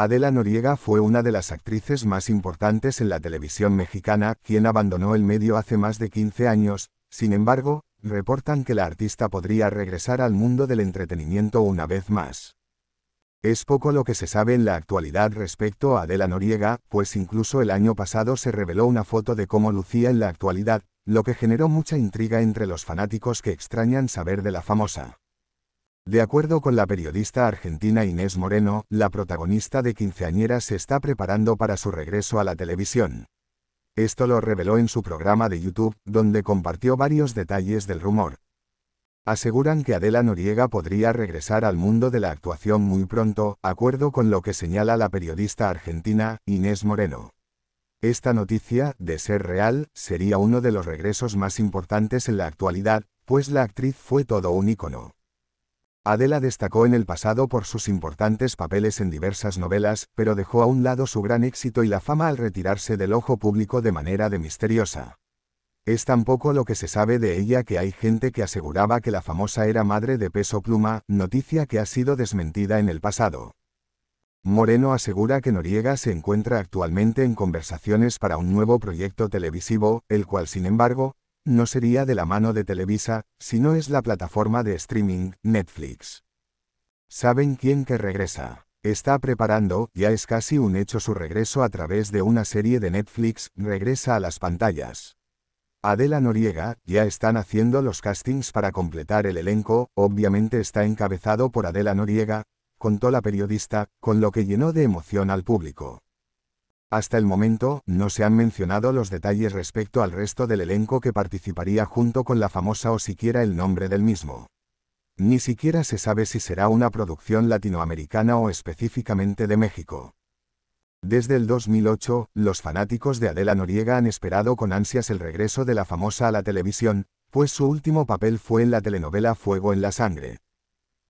Adela Noriega fue una de las actrices más importantes en la televisión mexicana, quien abandonó el medio hace más de 15 años, sin embargo, reportan que la artista podría regresar al mundo del entretenimiento una vez más. Es poco lo que se sabe en la actualidad respecto a Adela Noriega, pues incluso el año pasado se reveló una foto de cómo lucía en la actualidad, lo que generó mucha intriga entre los fanáticos que extrañan saber de la famosa. De acuerdo con la periodista argentina Inés Moreno, la protagonista de Quinceañera se está preparando para su regreso a la televisión. Esto lo reveló en su programa de YouTube, donde compartió varios detalles del rumor. Aseguran que Adela Noriega podría regresar al mundo de la actuación muy pronto, acuerdo con lo que señala la periodista argentina, Inés Moreno. Esta noticia, de ser real, sería uno de los regresos más importantes en la actualidad, pues la actriz fue todo un ícono. Adela destacó en el pasado por sus importantes papeles en diversas novelas, pero dejó a un lado su gran éxito y la fama al retirarse del ojo público de manera de misteriosa. Es tan poco lo que se sabe de ella que hay gente que aseguraba que la famosa era madre de peso pluma, noticia que ha sido desmentida en el pasado. Moreno asegura que Noriega se encuentra actualmente en conversaciones para un nuevo proyecto televisivo, el cual sin embargo, no sería de la mano de Televisa, sino es la plataforma de streaming, Netflix. ¿Saben quién que regresa? Está preparando, ya es casi un hecho su regreso a través de una serie de Netflix, regresa a las pantallas. Adela Noriega, ya están haciendo los castings para completar el elenco, obviamente está encabezado por Adela Noriega, contó la periodista, con lo que llenó de emoción al público. Hasta el momento, no se han mencionado los detalles respecto al resto del elenco que participaría junto con la famosa o siquiera el nombre del mismo. Ni siquiera se sabe si será una producción latinoamericana o específicamente de México. Desde el 2008, los fanáticos de Adela Noriega han esperado con ansias el regreso de la famosa a la televisión, pues su último papel fue en la telenovela Fuego en la Sangre.